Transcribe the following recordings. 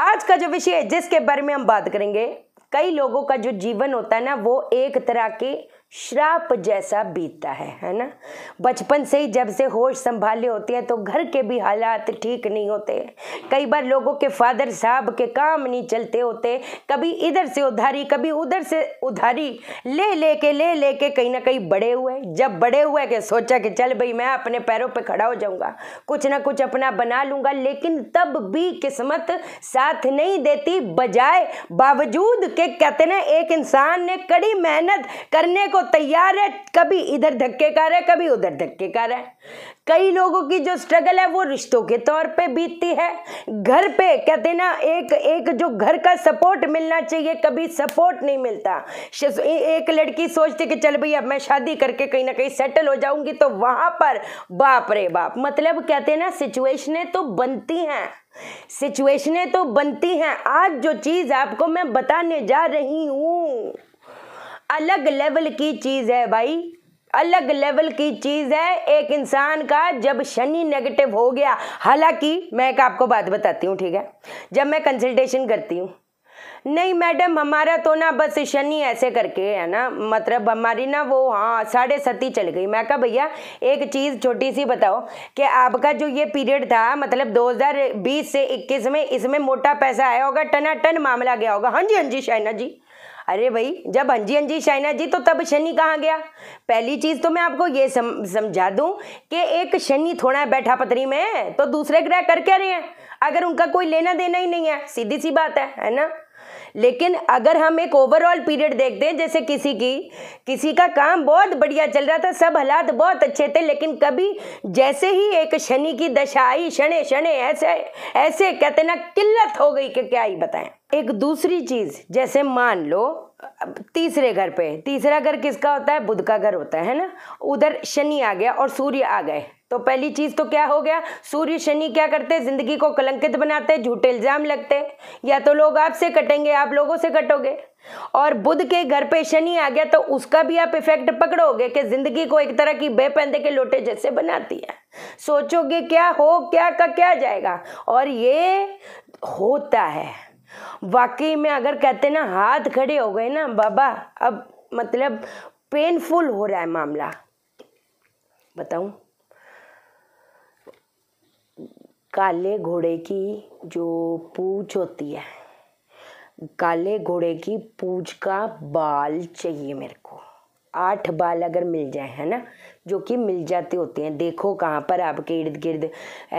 आज का जो विषय है जिसके बारे में हम बात करेंगे कई लोगों का जो जीवन होता है ना वो एक तरह के श्राप जैसा बीतता है है ना बचपन से ही जब से होश संभाले होते हैं तो घर के भी हालात ठीक नहीं होते कई बार लोगों के फादर साहब के काम नहीं चलते होते कभी इधर से उधारी कभी उधर से उधारी ले ले के ले ले के कहीं ना कहीं बड़े हुए जब बड़े हुए कि सोचा कि चल भाई मैं अपने पैरों पर खड़ा हो जाऊंगा कुछ ना कुछ अपना बना लूंगा लेकिन तब भी किस्मत साथ नहीं देती बजाय बावजूद के कहते ना एक इंसान ने कड़ी मेहनत करने को वो तैयार है कभी इधर धक्के का रहा है कभी उधर धक्के का रहा है कई लोगों की जो स्ट्रगल है वो रिश्तों के तौर पे बीतती है घर पे कहते ना एक एक जो घर का सपोर्ट मिलना चाहिए कभी सपोर्ट नहीं मिलता एक लड़की सोचती कि चल भाई अब मैं शादी करके कहीं ना कहीं सेटल हो जाऊंगी तो वहां पर बाप रे बाप मतलब कहते ना सिचुएशनें तो बनती हैं सिचुएशनें तो बनती हैं आज जो चीज़ आपको मैं बताने जा रही हूँ अलग लेवल की चीज़ है भाई अलग लेवल की चीज़ है एक इंसान का जब शनि नेगेटिव हो गया हालांकि मैं एक आपको बात बताती हूँ ठीक है जब मैं कंसल्टेशन करती हूँ नहीं मैडम हमारा तो ना बस शनि ऐसे करके है ना मतलब हमारी ना वो हाँ साढ़े सती चल गई मैं कहा भैया एक चीज़ छोटी सी बताओ कि आपका जो ये पीरियड था मतलब 2020 से 21 में इसमें मोटा पैसा आया होगा टना टन मामला गया होगा हाँ जी हाँ जी शाइना जी अरे भाई जब हंजी हंजी शाइना जी तो तब शनि कहाँ गया पहली चीज़ तो मैं आपको ये सम, समझा दू कि एक शनि थोड़ा है बैठा पतरी में तो दूसरे ग्रह कर क्या रहे हैं अगर उनका कोई लेना देना ही नहीं है सीधी सी बात है है ना लेकिन अगर हम एक ओवरऑल पीरियड देखते हैं जैसे किसी की किसी का काम बहुत बढ़िया चल रहा था सब हालात बहुत अच्छे थे लेकिन कभी जैसे ही एक शनि की दशा आई शनि शनि ऐसे ऐसे कहते ना किल्लत हो गई कि क्या ही बताएं एक दूसरी चीज़ जैसे मान लो तीसरे घर पे तीसरा घर किसका होता है बुध का घर होता है ना उधर शनि आ गया और सूर्य आ गए तो पहली चीज़ तो क्या हो गया सूर्य शनि क्या करते हैं ज़िंदगी को कलंकित बनाते हैं झूठे इल्ज़ाम लगते हैं या तो लोग आपसे कटेंगे आप लोगों से कटोगे और बुध के घर पे शनि आ गया तो उसका भी आप इफेक्ट पकड़ोगे कि ज़िंदगी को एक तरह की बेपंदे के लोटे जैसे बनाती है सोचोगे क्या हो क्या का क्या जाएगा और ये होता है वाकई में अगर कहते ना हाथ खड़े हो गए ना बाबा अब मतलब पेनफुल हो रहा है मामला बताऊं काले घोड़े की जो पूछ होती है काले घोड़े की पूछ का बाल चाहिए मेरे को आठ बाल अगर मिल जाए है ना जो कि मिल जाते होते हैं देखो कहाँ पर आपके इर्द गिर्द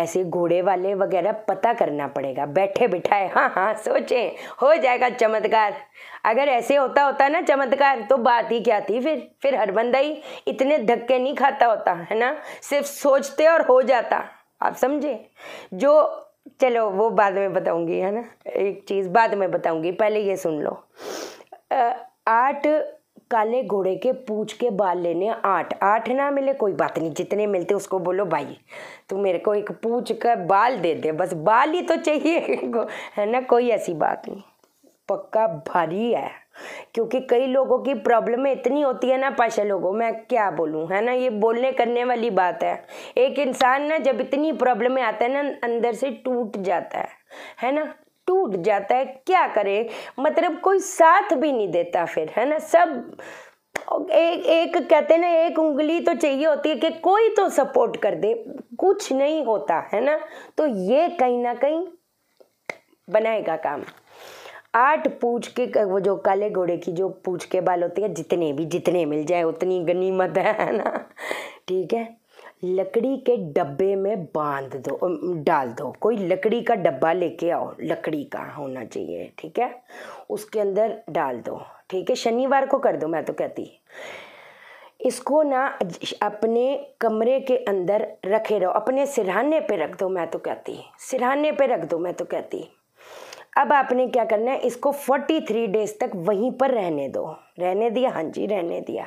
ऐसे घोड़े वाले वगैरह पता करना पड़ेगा बैठे बिठाए हाँ हाँ सोचें हो जाएगा चमत्कार अगर ऐसे होता होता ना चमत्कार तो बात ही क्या थी फिर फिर हर बंदा ही इतने धक्के नहीं खाता होता है ना सिर्फ सोचते और हो जाता आप समझे जो चलो वो बाद में बताऊंगी है ना एक चीज़ बाद में बताऊंगी पहले ये सुन लो आठ काले घोड़े के पूछ के बाल लेने आठ आठ ना मिले कोई बात नहीं जितने मिलते उसको बोलो भाई तू मेरे को एक पूछ का बाल दे दे बस बाल ही तो चाहिए है ना कोई ऐसी बात नहीं पक्का भारी है क्योंकि कई लोगों की प्रॉब्लम इतनी होती है ना पाशा लोगों मैं क्या बोलूँ है ना ये बोलने करने वाली बात है एक इंसान ना जब इतनी प्रॉब्लम आता है ना अंदर से टूट जाता है है ना टूट जाता है क्या करे मतलब कोई साथ भी नहीं देता फिर है ना सब एक एक कहते ना एक उंगली तो चाहिए होती है कि कोई तो सपोर्ट कर दे कुछ नहीं होता है ना तो ये कहीं ना कहीं बनाएगा काम आठ पूछ के वो जो काले घोड़े की जो पूछ के बाल होती है जितने भी जितने मिल जाए उतनी गनीमत है ना ठीक है लकड़ी के डब्बे में बांध दो डाल दो कोई लकड़ी का डब्बा लेके आओ लकड़ी का होना चाहिए ठीक है उसके अंदर डाल दो ठीक है शनिवार को कर दो मैं तो कहती इसको ना अपने कमरे के अंदर रखे रहो अपने सिरहाने पे रख दो मैं तो कहती सिरहाने पे रख दो मैं तो कहती अब आपने क्या करना है इसको 43 डेज तक वहीं पर रहने दो रहने दिया हाँ जी रहने दिया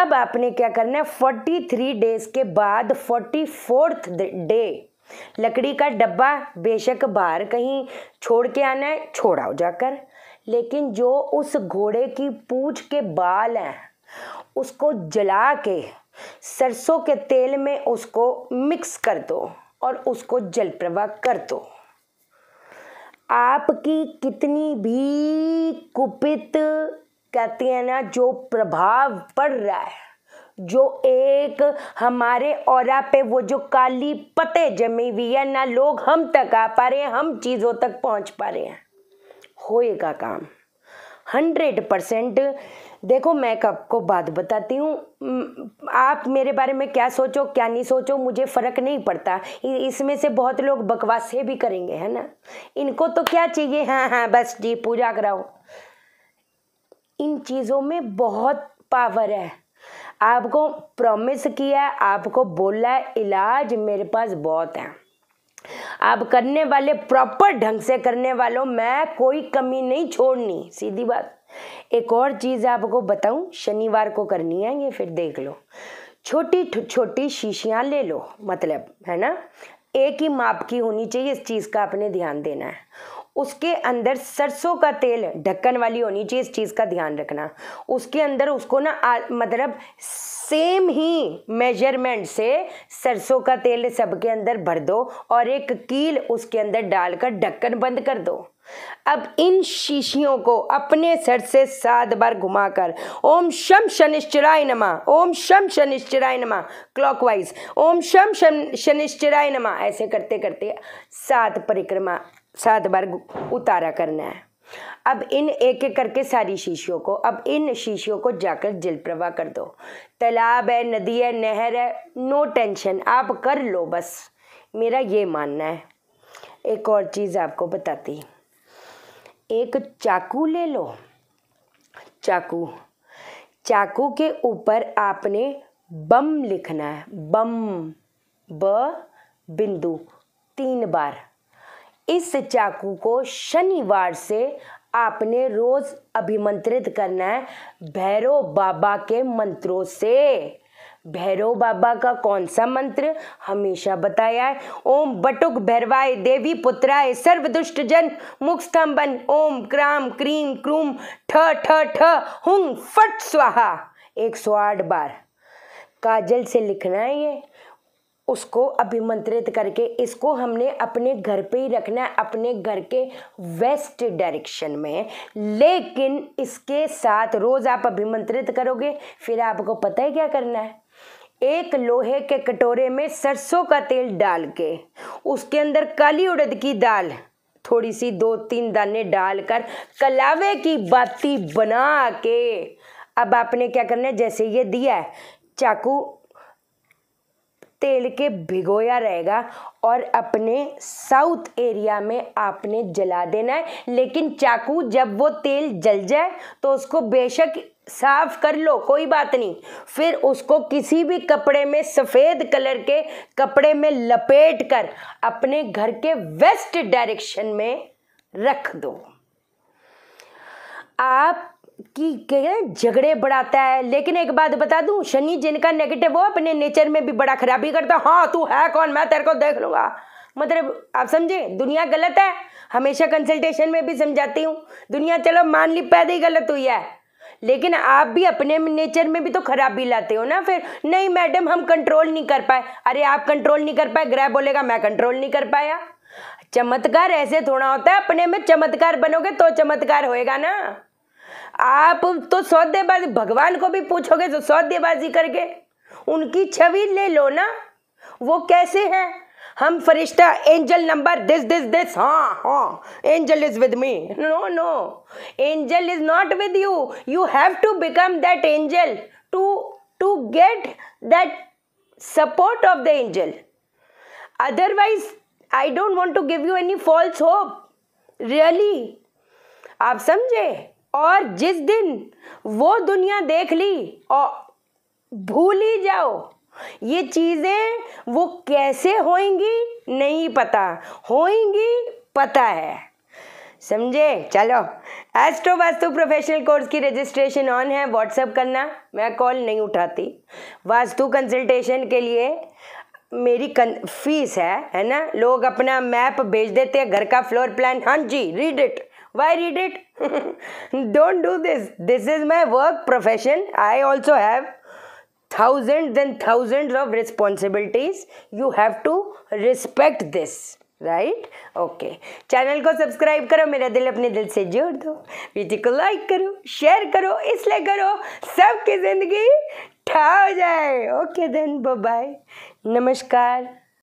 अब आपने क्या करना है 43 डेज के बाद फोर्टी फोर्थ डे लकड़ी का डब्बा बेशक बाहर कहीं छोड़ के आना है छोड़ाओ जाकर लेकिन जो उस घोड़े की पूछ के बाल हैं उसको जला के सरसों के तेल में उसको मिक्स कर दो और उसको जलप्रवाह कर दो आपकी कितनी भी कुपित कहते हैं ना जो प्रभाव पड़ रहा है जो एक हमारे और पे वो जो काली पते जमी हुई है ना लोग हम तक आ पा रहे हैं हम चीज़ों तक पहुंच पा रहे हैं होएगा काम हंड्रेड परसेंट देखो मैं आपको बात बताती हूँ आप मेरे बारे में क्या सोचो क्या नहीं सोचो मुझे फ़र्क नहीं पड़ता इसमें से बहुत लोग बकवासे भी करेंगे है ना इनको तो क्या चाहिए हाँ हाँ बस जी पूजा कराओ इन चीज़ों में बहुत पावर है आपको प्रॉमिस किया आपको बोला है इलाज मेरे पास बहुत है आप करने वाले प्रॉपर ढंग से करने वालों मैं कोई कमी नहीं छोड़नी सीधी बात एक और चीज़ आपको बताऊं शनिवार को करनी है ये फिर देख लो छोटी छोटी शीशियाँ ले लो मतलब है ना एक ही माप की होनी चाहिए इस चीज़ का आपने ध्यान देना है उसके अंदर सरसों का तेल ढक्कन वाली होनी चाहिए इस चीज़ का ध्यान रखना उसके अंदर उसको ना मतलब सेम ही मेजरमेंट से सरसों का तेल सबके अंदर भर दो और एक कील उसके अंदर डालकर ढक्कन बंद कर दो अब इन शीशियों को अपने सर से सात बार घुमाकर ओम शम शनिश्चराय नमा ओम शम शनिश्चराय नमा क्लॉकवाइज ओम शम शनिश्चराय नमा ऐसे करते करते सात परिक्रमा सात बार उतारा करना है अब इन एक एक करके सारी शीशियों को अब इन शीशियों को जाकर जल प्रवाह कर दो तालाब है नदी है नहर है नो टेंशन आप कर लो बस मेरा ये मानना है एक और चीज़ आपको बताती एक चाकू ले लो चाकू चाकू के ऊपर आपने बम लिखना है बम ब बिंदु तीन बार इस चाकू को शनिवार से आपने रोज अभिमंत्रित करना है भैरव बाबा के मंत्रों से भैरव बाबा का कौन सा मंत्र हमेशा बताया है ओम बटुक भैरवाय देवी पुत्राय दुष्ट जन मुख स्तंभन ओम क्राम क्रीम क्रूम ठ ठ ठ हुं फट स्वाहा एक सौ आठ बार काजल से लिखना है ये उसको अभिमंत्रित करके इसको हमने अपने घर पे ही रखना है अपने घर के वेस्ट डायरेक्शन में लेकिन इसके साथ रोज़ आप अभिमंत्रित करोगे फिर आपको पता है क्या करना है एक लोहे के कटोरे में सरसों का तेल डाल के उसके अंदर काली उड़द की दाल थोड़ी सी दो तीन दाने डालकर कलावे की बाती बना के अब आपने क्या करना है जैसे ये दिया है चाकू तेल के भिगोया रहेगा और अपने साउथ एरिया में आपने जला देना है लेकिन चाकू जब वो तेल जल जाए तो उसको बेशक साफ कर लो कोई बात नहीं फिर उसको किसी भी कपड़े में सफ़ेद कलर के कपड़े में लपेट कर अपने घर के वेस्ट डायरेक्शन में रख दो आप की झगड़े बढ़ाता है लेकिन एक बात बता दूं शनि जिनका नेगेटिव हो अपने नेचर में भी बड़ा खराबी करता हाँ तू है कौन मैं तेरे को देख लूंगा मतलब आप समझे दुनिया गलत है हमेशा कंसल्टेशन में भी समझाती हूँ दुनिया चलो मान ली पैदा ही गलत हुई है लेकिन आप भी अपने नेचर में भी तो खराबी लाते हो ना फिर नहीं मैडम हम कंट्रोल नहीं कर पाए अरे आप कंट्रोल नहीं कर पाए ग्रह बोलेगा मैं कंट्रोल नहीं कर पाया चमत्कार ऐसे थोड़ा होता है अपने में चमत्कार बनोगे तो चमत्कार होएगा ना आप तो सौदेबाजी भगवान को भी पूछोगे तो सौदेबाजी करके उनकी छवि ले लो ना वो कैसे हैं हम फरिश्ता angel number this this this हाँ हाँ angel is with me no no angel is not with you you have to become that angel to to get that support of the angel otherwise I don't want to give you any false hope really आप समझे और जिस दिन वो दुनिया देख ली और भूल ही जाओ ये चीज़ें वो कैसे होएंगी नहीं पता होएंगी पता है समझे चलो एस्ट्रो तो वास्तु प्रोफेशनल कोर्स की रजिस्ट्रेशन ऑन है व्हाट्सएप करना मैं कॉल नहीं उठाती वास्तु कंसल्टेशन के लिए मेरी कन, फीस है है ना लोग अपना मैप भेज देते हैं घर का फ्लोर प्लान हाँ जी read it why read it don't do this this is my work profession I also have thousand and thousand of responsibilities you have to respect this right okay channel को subscribe करो मेरा दिल अपने दिल से जोड़ दो वीडियो को लाइक करो शेयर करो इसलिए करो सबकी जिंदगी ठा हो जाए ओके देन बाय नमस्कार